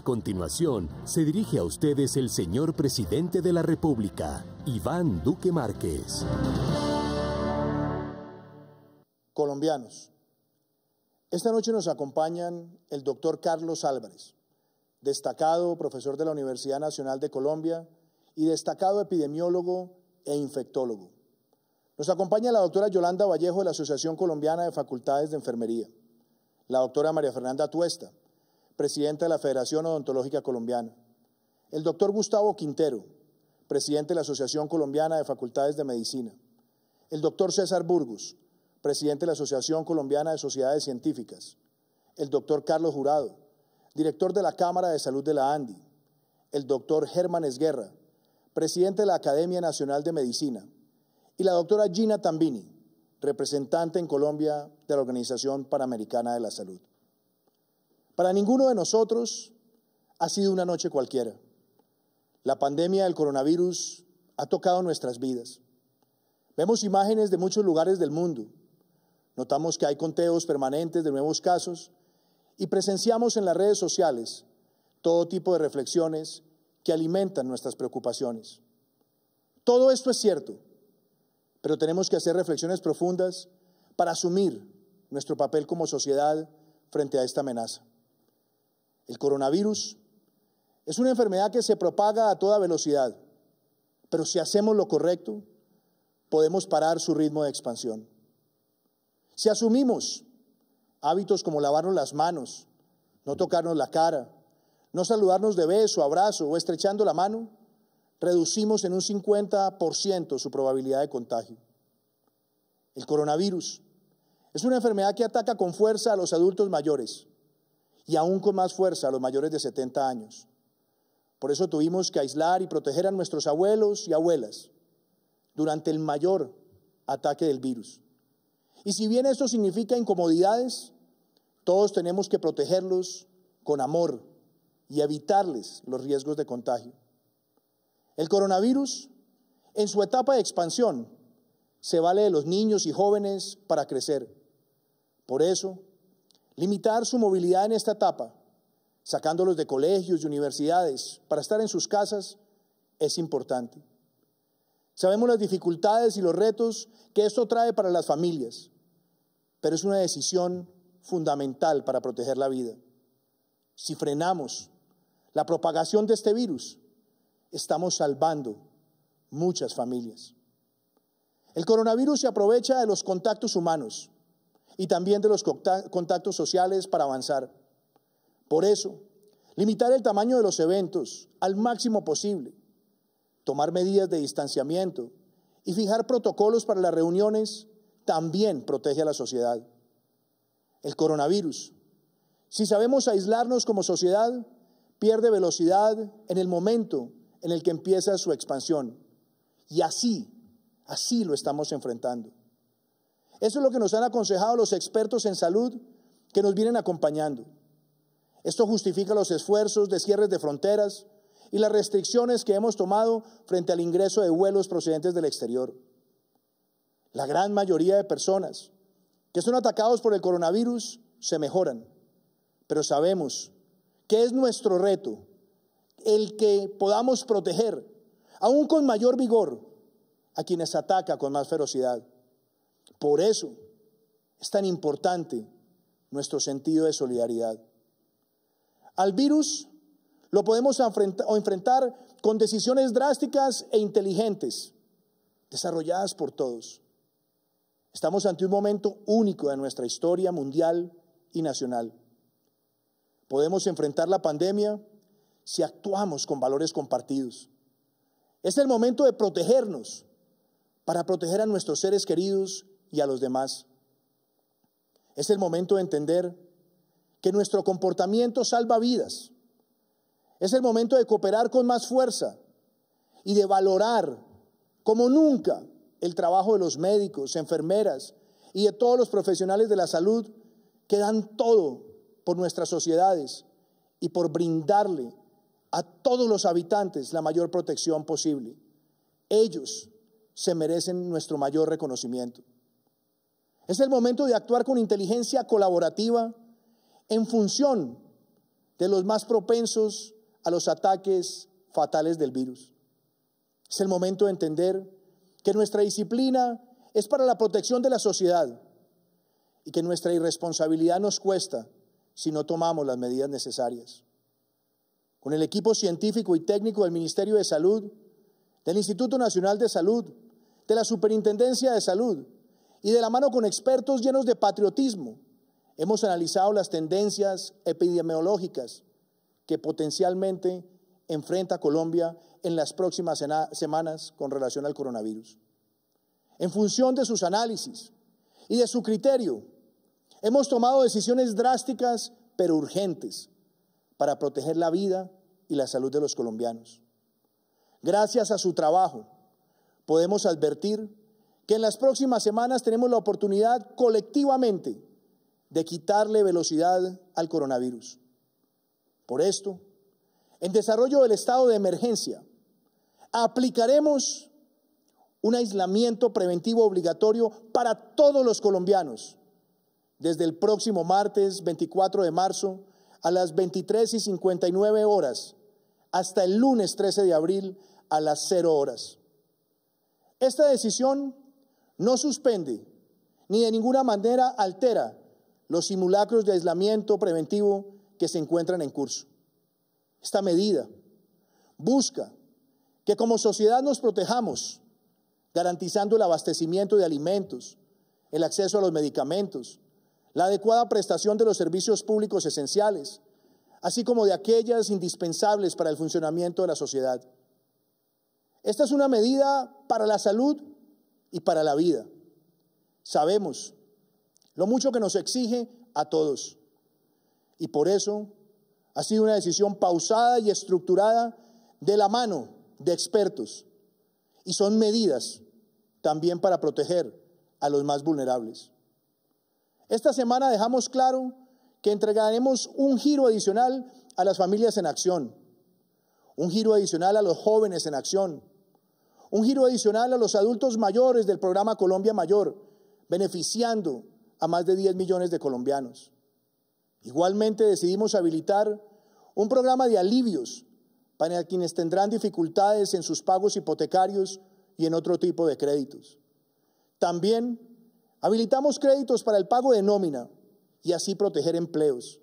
A continuación, se dirige a ustedes el señor presidente de la República, Iván Duque Márquez. Colombianos, esta noche nos acompañan el doctor Carlos Álvarez, destacado profesor de la Universidad Nacional de Colombia y destacado epidemiólogo e infectólogo. Nos acompaña la doctora Yolanda Vallejo de la Asociación Colombiana de Facultades de Enfermería, la doctora María Fernanda Tuesta, presidente de la Federación Odontológica Colombiana, el doctor Gustavo Quintero, presidente de la Asociación Colombiana de Facultades de Medicina, el doctor César Burgos, presidente de la Asociación Colombiana de Sociedades Científicas, el doctor Carlos Jurado, director de la Cámara de Salud de la ANDI, el doctor Germán Esguerra, presidente de la Academia Nacional de Medicina, y la doctora Gina Tambini, representante en Colombia de la Organización Panamericana de la Salud. Para ninguno de nosotros ha sido una noche cualquiera. La pandemia del coronavirus ha tocado nuestras vidas. Vemos imágenes de muchos lugares del mundo. Notamos que hay conteos permanentes de nuevos casos y presenciamos en las redes sociales todo tipo de reflexiones que alimentan nuestras preocupaciones. Todo esto es cierto, pero tenemos que hacer reflexiones profundas para asumir nuestro papel como sociedad frente a esta amenaza. El coronavirus es una enfermedad que se propaga a toda velocidad, pero si hacemos lo correcto, podemos parar su ritmo de expansión. Si asumimos hábitos como lavarnos las manos, no tocarnos la cara, no saludarnos de beso, abrazo o estrechando la mano, reducimos en un 50% su probabilidad de contagio. El coronavirus es una enfermedad que ataca con fuerza a los adultos mayores y aún con más fuerza a los mayores de 70 años. Por eso tuvimos que aislar y proteger a nuestros abuelos y abuelas durante el mayor ataque del virus. Y si bien esto significa incomodidades, todos tenemos que protegerlos con amor y evitarles los riesgos de contagio. El coronavirus, en su etapa de expansión, se vale de los niños y jóvenes para crecer. Por eso, Limitar su movilidad en esta etapa, sacándolos de colegios y universidades para estar en sus casas, es importante. Sabemos las dificultades y los retos que esto trae para las familias, pero es una decisión fundamental para proteger la vida. Si frenamos la propagación de este virus, estamos salvando muchas familias. El coronavirus se aprovecha de los contactos humanos y también de los contactos sociales para avanzar. Por eso, limitar el tamaño de los eventos al máximo posible, tomar medidas de distanciamiento y fijar protocolos para las reuniones también protege a la sociedad. El coronavirus, si sabemos aislarnos como sociedad, pierde velocidad en el momento en el que empieza su expansión. Y así, así lo estamos enfrentando. Eso es lo que nos han aconsejado los expertos en salud que nos vienen acompañando. Esto justifica los esfuerzos de cierres de fronteras y las restricciones que hemos tomado frente al ingreso de vuelos procedentes del exterior. La gran mayoría de personas que son atacados por el coronavirus se mejoran, pero sabemos que es nuestro reto el que podamos proteger, aún con mayor vigor, a quienes ataca con más ferocidad. Por eso es tan importante nuestro sentido de solidaridad. Al virus lo podemos enfrentar con decisiones drásticas e inteligentes, desarrolladas por todos. Estamos ante un momento único de nuestra historia mundial y nacional. Podemos enfrentar la pandemia si actuamos con valores compartidos. Es el momento de protegernos para proteger a nuestros seres queridos y a los demás. Es el momento de entender que nuestro comportamiento salva vidas. Es el momento de cooperar con más fuerza y de valorar como nunca el trabajo de los médicos, enfermeras y de todos los profesionales de la salud que dan todo por nuestras sociedades y por brindarle a todos los habitantes la mayor protección posible. Ellos se merecen nuestro mayor reconocimiento. Es el momento de actuar con inteligencia colaborativa en función de los más propensos a los ataques fatales del virus. Es el momento de entender que nuestra disciplina es para la protección de la sociedad y que nuestra irresponsabilidad nos cuesta si no tomamos las medidas necesarias. Con el equipo científico y técnico del Ministerio de Salud, del Instituto Nacional de Salud, de la Superintendencia de Salud, y de la mano con expertos llenos de patriotismo, hemos analizado las tendencias epidemiológicas que potencialmente enfrenta Colombia en las próximas semanas con relación al coronavirus. En función de sus análisis y de su criterio, hemos tomado decisiones drásticas pero urgentes para proteger la vida y la salud de los colombianos. Gracias a su trabajo, podemos advertir que en las próximas semanas tenemos la oportunidad colectivamente de quitarle velocidad al coronavirus. Por esto, en desarrollo del estado de emergencia, aplicaremos un aislamiento preventivo obligatorio para todos los colombianos desde el próximo martes 24 de marzo a las 23 y 59 horas hasta el lunes 13 de abril a las 0 horas. Esta decisión no suspende ni de ninguna manera altera los simulacros de aislamiento preventivo que se encuentran en curso. Esta medida busca que como sociedad nos protejamos, garantizando el abastecimiento de alimentos, el acceso a los medicamentos, la adecuada prestación de los servicios públicos esenciales, así como de aquellas indispensables para el funcionamiento de la sociedad. Esta es una medida para la salud y para la vida. Sabemos lo mucho que nos exige a todos. Y por eso ha sido una decisión pausada y estructurada de la mano de expertos. Y son medidas también para proteger a los más vulnerables. Esta semana dejamos claro que entregaremos un giro adicional a las familias en acción, un giro adicional a los jóvenes en acción, un giro adicional a los adultos mayores del programa Colombia Mayor, beneficiando a más de 10 millones de colombianos. Igualmente decidimos habilitar un programa de alivios para quienes tendrán dificultades en sus pagos hipotecarios y en otro tipo de créditos. También habilitamos créditos para el pago de nómina y así proteger empleos.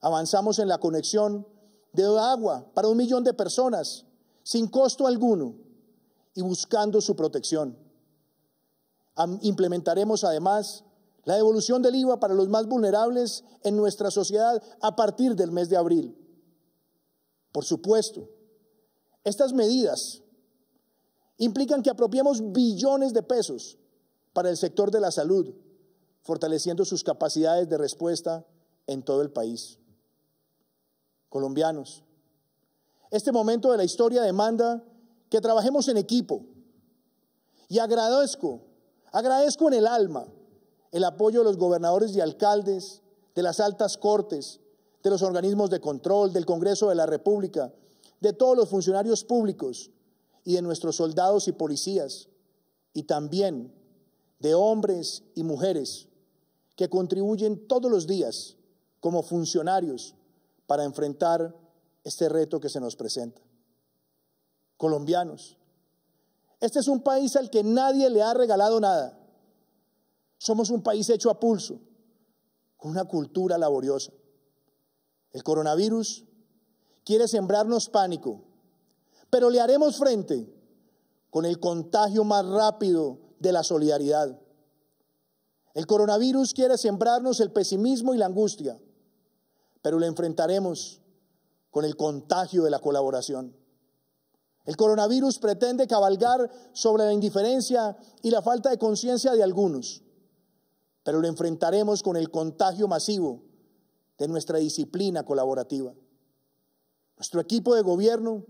Avanzamos en la conexión de agua para un millón de personas sin costo alguno y buscando su protección. Implementaremos además la devolución del IVA para los más vulnerables en nuestra sociedad a partir del mes de abril. Por supuesto, estas medidas implican que apropiemos billones de pesos para el sector de la salud, fortaleciendo sus capacidades de respuesta en todo el país. Colombianos, este momento de la historia demanda que trabajemos en equipo. Y agradezco, agradezco en el alma el apoyo de los gobernadores y alcaldes, de las altas cortes, de los organismos de control, del Congreso de la República, de todos los funcionarios públicos y de nuestros soldados y policías, y también de hombres y mujeres que contribuyen todos los días como funcionarios para enfrentar este reto que se nos presenta colombianos. Este es un país al que nadie le ha regalado nada. Somos un país hecho a pulso, con una cultura laboriosa. El coronavirus quiere sembrarnos pánico, pero le haremos frente con el contagio más rápido de la solidaridad. El coronavirus quiere sembrarnos el pesimismo y la angustia, pero le enfrentaremos con el contagio de la colaboración. El coronavirus pretende cabalgar sobre la indiferencia y la falta de conciencia de algunos, pero lo enfrentaremos con el contagio masivo de nuestra disciplina colaborativa. Nuestro equipo de gobierno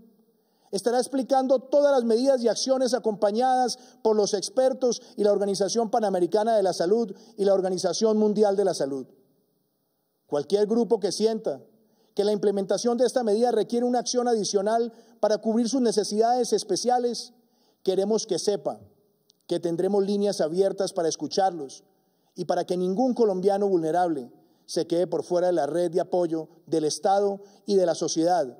estará explicando todas las medidas y acciones acompañadas por los expertos y la Organización Panamericana de la Salud y la Organización Mundial de la Salud. Cualquier grupo que sienta que la implementación de esta medida requiere una acción adicional para cubrir sus necesidades especiales, queremos que sepa que tendremos líneas abiertas para escucharlos y para que ningún colombiano vulnerable se quede por fuera de la red de apoyo del Estado y de la sociedad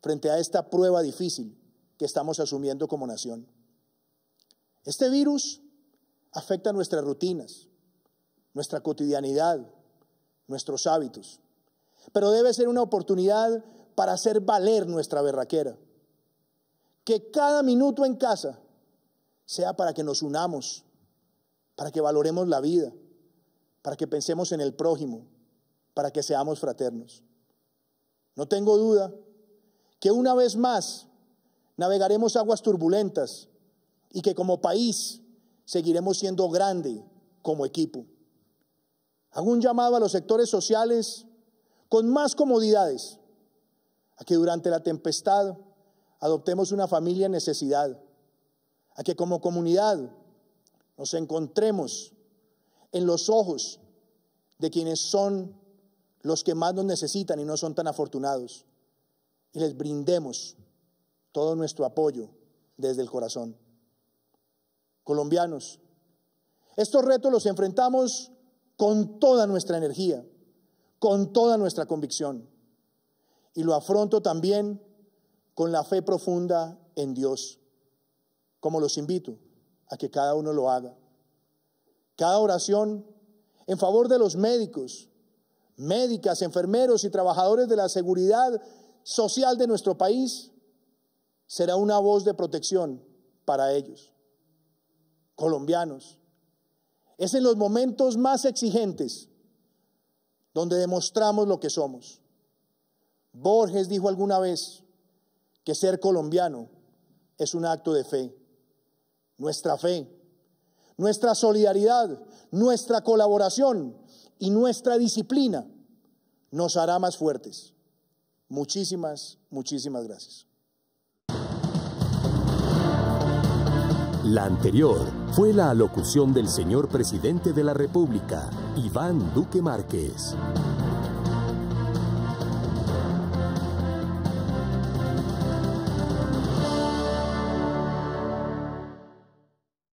frente a esta prueba difícil que estamos asumiendo como nación. Este virus afecta nuestras rutinas, nuestra cotidianidad, nuestros hábitos pero debe ser una oportunidad para hacer valer nuestra berraquera. Que cada minuto en casa sea para que nos unamos, para que valoremos la vida, para que pensemos en el prójimo, para que seamos fraternos. No tengo duda que una vez más navegaremos aguas turbulentas y que como país seguiremos siendo grande como equipo. Hago un llamado a los sectores sociales con más comodidades, a que durante la tempestad adoptemos una familia en necesidad, a que como comunidad nos encontremos en los ojos de quienes son los que más nos necesitan y no son tan afortunados, y les brindemos todo nuestro apoyo desde el corazón. Colombianos, estos retos los enfrentamos con toda nuestra energía con toda nuestra convicción. Y lo afronto también con la fe profunda en Dios, como los invito a que cada uno lo haga. Cada oración en favor de los médicos, médicas, enfermeros y trabajadores de la seguridad social de nuestro país será una voz de protección para ellos, colombianos. Es en los momentos más exigentes donde demostramos lo que somos. Borges dijo alguna vez que ser colombiano es un acto de fe. Nuestra fe, nuestra solidaridad, nuestra colaboración y nuestra disciplina nos hará más fuertes. Muchísimas, muchísimas gracias. La anterior fue la alocución del señor presidente de la República, Iván Duque Márquez.